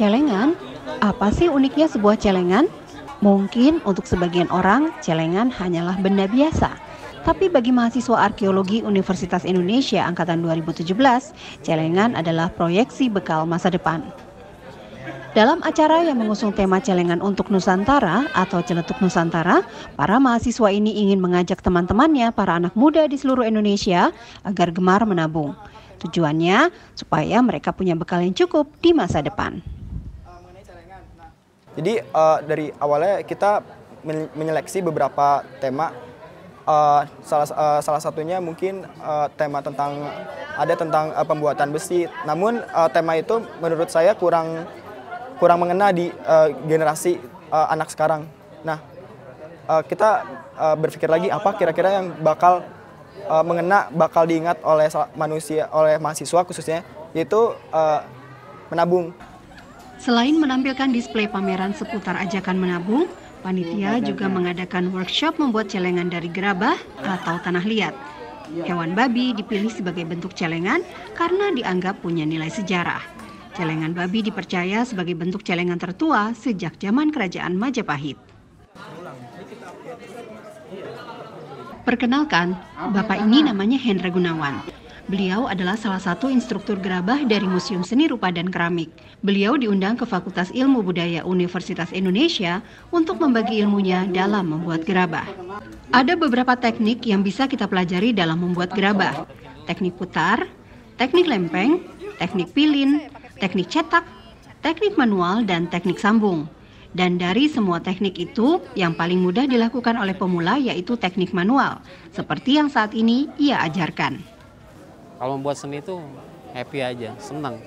Celengan, apa sih uniknya sebuah celengan? Mungkin untuk sebagian orang, celengan hanyalah benda biasa. Tapi bagi mahasiswa arkeologi Universitas Indonesia angkatan 2017, celengan adalah proyeksi bekal masa depan. Dalam acara yang mengusung tema celengan untuk Nusantara atau celetuk Nusantara, para mahasiswa ini ingin mengajak teman-temannya, para anak muda di seluruh Indonesia, agar gemar menabung. Tujuannya supaya mereka punya bekal yang cukup di masa depan. Jadi uh, dari awalnya kita menyeleksi beberapa tema. Uh, salah uh, salah satunya mungkin uh, tema tentang ada tentang uh, pembuatan besi. Namun uh, tema itu menurut saya kurang kurang mengena di uh, generasi uh, anak sekarang. Nah, uh, kita uh, berpikir lagi apa kira-kira yang bakal uh, mengena bakal diingat oleh manusia oleh mahasiswa khususnya yaitu uh, menabung. Selain menampilkan display pameran seputar ajakan menabung, panitia iya, juga iya. mengadakan workshop membuat celengan dari gerabah atau tanah liat. Iya. Hewan babi dipilih sebagai bentuk celengan karena dianggap punya nilai sejarah. Celengan babi dipercaya sebagai bentuk celengan tertua sejak zaman kerajaan Majapahit. Perkenalkan, bapak ini namanya Hendra Gunawan. Beliau adalah salah satu instruktur gerabah dari Museum Seni Rupa dan Keramik. Beliau diundang ke Fakultas Ilmu Budaya Universitas Indonesia untuk membagi ilmunya dalam membuat gerabah. Ada beberapa teknik yang bisa kita pelajari dalam membuat gerabah. Teknik putar, teknik lempeng, teknik pilin, teknik cetak, teknik manual, dan teknik sambung. Dan dari semua teknik itu, yang paling mudah dilakukan oleh pemula yaitu teknik manual, seperti yang saat ini ia ajarkan kalau membuat seni itu happy aja, senang.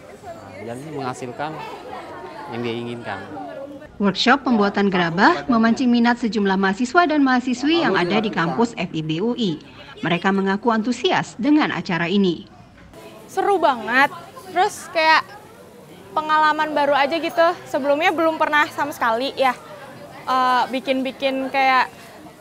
Dan menghasilkan yang dia inginkan. Workshop pembuatan gerabah memancing minat sejumlah mahasiswa dan mahasiswi yang ada di kampus FIB UI. Mereka mengaku antusias dengan acara ini. Seru banget, terus kayak pengalaman baru aja gitu. Sebelumnya belum pernah sama sekali ya eh, bikin-bikin uh, kayak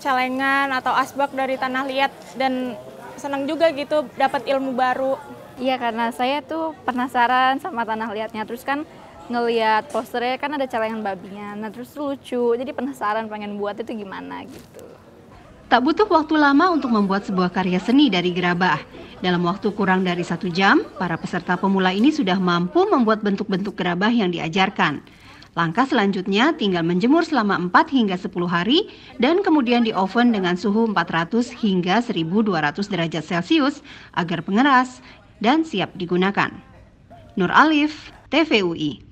celengan atau asbak dari tanah liat dan senang juga gitu dapat ilmu baru. Iya karena saya tuh penasaran sama tanah liatnya terus kan ngeliat posternya kan ada celengan babinya, nah terus lucu, jadi penasaran pengen buat itu gimana gitu. Tak butuh waktu lama untuk membuat sebuah karya seni dari gerabah. Dalam waktu kurang dari satu jam, para peserta pemula ini sudah mampu membuat bentuk-bentuk gerabah yang diajarkan. Langkah selanjutnya tinggal menjemur selama 4 hingga 10 hari dan kemudian di oven dengan suhu 400 hingga 1200 derajat Celcius agar pengeras dan siap digunakan. Nur Alif, TVUI